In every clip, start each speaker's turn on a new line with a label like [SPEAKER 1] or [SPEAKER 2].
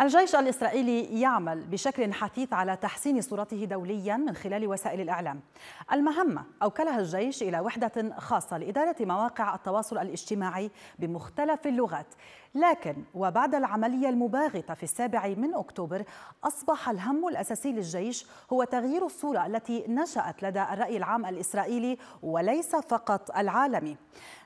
[SPEAKER 1] الجيش الإسرائيلي يعمل بشكل حثيث على تحسين صورته دوليا من خلال وسائل الإعلام المهمة أوكلها الجيش إلى وحدة خاصة لإدارة مواقع التواصل الاجتماعي بمختلف اللغات لكن وبعد العملية المباغتة في السابع من أكتوبر أصبح الهم الأساسي للجيش هو تغيير الصورة التي نشأت لدى الرأي العام الإسرائيلي وليس فقط العالمي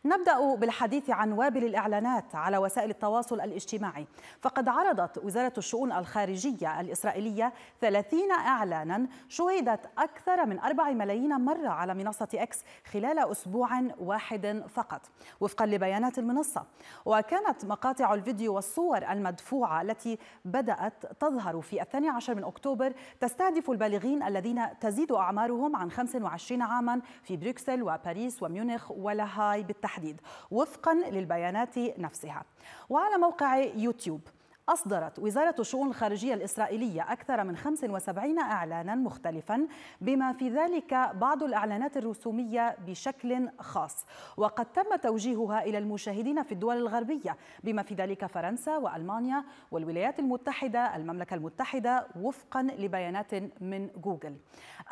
[SPEAKER 1] نبدأ بالحديث عن وابل الإعلانات على وسائل التواصل الاجتماعي فقد عرضت وزارة وزارة الشؤون الخارجية الإسرائيلية 30 إعلانا شهدت أكثر من 4 ملايين مرة على منصة إكس خلال أسبوع واحد فقط وفقا لبيانات المنصة وكانت مقاطع الفيديو والصور المدفوعة التي بدأت تظهر في الثاني عشر من أكتوبر تستهدف البالغين الذين تزيد أعمارهم عن 25 عاما في بروكسل وباريس وميونخ ولاهاي بالتحديد وفقا للبيانات نفسها وعلى موقع يوتيوب أصدرت وزارة الشؤون الخارجية الإسرائيلية أكثر من 75 إعلانا مختلفا بما في ذلك بعض الإعلانات الرسومية بشكل خاص وقد تم توجيهها إلى المشاهدين في الدول الغربية بما في ذلك فرنسا وألمانيا والولايات المتحدة المملكة المتحدة وفقا لبيانات من جوجل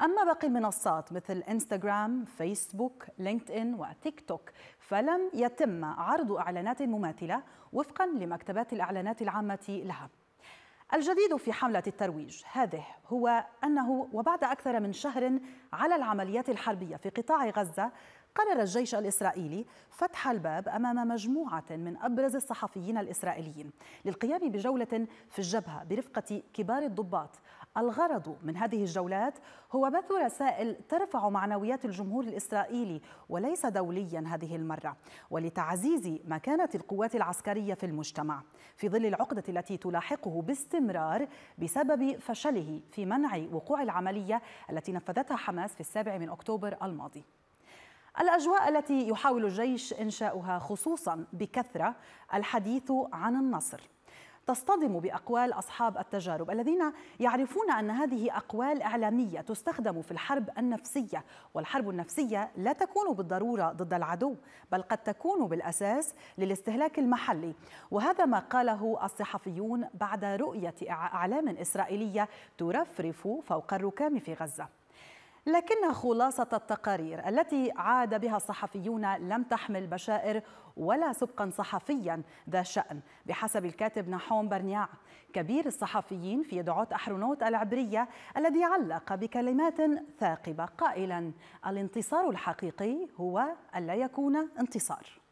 [SPEAKER 1] أما باقي المنصات مثل إنستغرام فيسبوك لينكد إن وتيك توك فلم يتم عرض إعلانات مماثلة وفقا لمكتبات الإعلانات العامة لها الجديد في حملة الترويج هذه هو أنه وبعد أكثر من شهر على العمليات الحربية في قطاع غزة قرر الجيش الإسرائيلي فتح الباب أمام مجموعة من أبرز الصحفيين الإسرائيليين للقيام بجولة في الجبهة برفقة كبار الضباط الغرض من هذه الجولات هو بث رسائل ترفع معنويات الجمهور الإسرائيلي وليس دوليا هذه المرة ولتعزيز مكانة القوات العسكرية في المجتمع في ظل العقدة التي تلاحقه باستمرار بسبب فشله في منع وقوع العملية التي نفذتها حماس في السابع من أكتوبر الماضي الأجواء التي يحاول الجيش إنشاؤها خصوصا بكثرة الحديث عن النصر تصطدم باقوال اصحاب التجارب الذين يعرفون ان هذه اقوال اعلاميه تستخدم في الحرب النفسيه، والحرب النفسيه لا تكون بالضروره ضد العدو، بل قد تكون بالاساس للاستهلاك المحلي، وهذا ما قاله الصحفيون بعد رؤيه اعلام اسرائيليه ترفرف فوق الركام في غزه. لكن خلاصة التقارير التي عاد بها الصحفيون لم تحمل بشائر ولا سبقا صحفيا ذا شأن بحسب الكاتب نحوم برنياع كبير الصحفيين في دعوة أحرونوت العبرية الذي علق بكلمات ثاقبة قائلا الانتصار الحقيقي هو ألا يكون انتصار